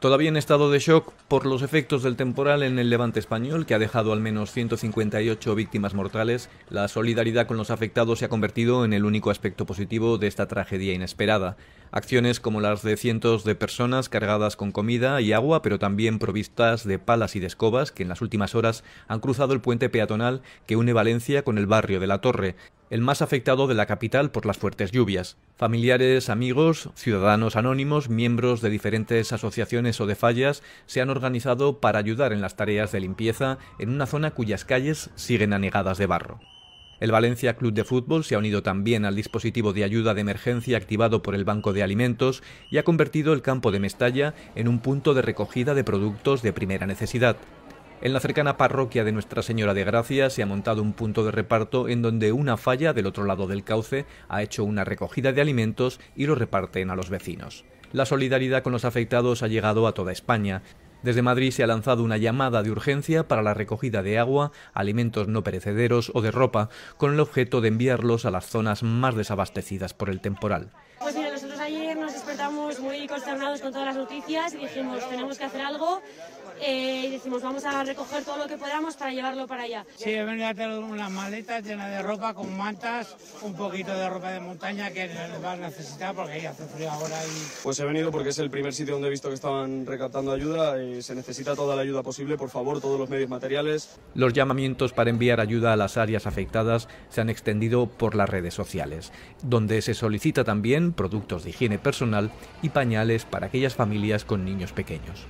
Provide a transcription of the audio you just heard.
Todavía en estado de shock por los efectos del temporal en el levante español, que ha dejado al menos 158 víctimas mortales, la solidaridad con los afectados se ha convertido en el único aspecto positivo de esta tragedia inesperada. Acciones como las de cientos de personas cargadas con comida y agua, pero también provistas de palas y de escobas, que en las últimas horas han cruzado el puente peatonal que une Valencia con el barrio de la Torre el más afectado de la capital por las fuertes lluvias. Familiares, amigos, ciudadanos anónimos, miembros de diferentes asociaciones o de fallas se han organizado para ayudar en las tareas de limpieza en una zona cuyas calles siguen anegadas de barro. El Valencia Club de Fútbol se ha unido también al dispositivo de ayuda de emergencia activado por el Banco de Alimentos y ha convertido el campo de Mestalla en un punto de recogida de productos de primera necesidad. En la cercana parroquia de Nuestra Señora de Gracia se ha montado un punto de reparto en donde una falla del otro lado del cauce ha hecho una recogida de alimentos y los reparten a los vecinos. La solidaridad con los afectados ha llegado a toda España. Desde Madrid se ha lanzado una llamada de urgencia para la recogida de agua, alimentos no perecederos o de ropa, con el objeto de enviarlos a las zonas más desabastecidas por el temporal. Pues nos despertamos muy consternados con todas las noticias y dijimos, tenemos que hacer algo. Eh, y decimos, vamos a recoger todo lo que podamos para llevarlo para allá. Sí, he venido a tener unas maletas llenas de ropa, con mantas, un poquito de ropa de montaña que va a necesitar porque ya hace frío ahora. Pues he venido porque es el primer sitio donde he visto que estaban recaptando ayuda y eh, se necesita toda la ayuda posible, por favor, todos los medios materiales. Los llamamientos para enviar ayuda a las áreas afectadas se han extendido por las redes sociales, donde se solicita también productos digitales tiene personal y pañales para aquellas familias con niños pequeños.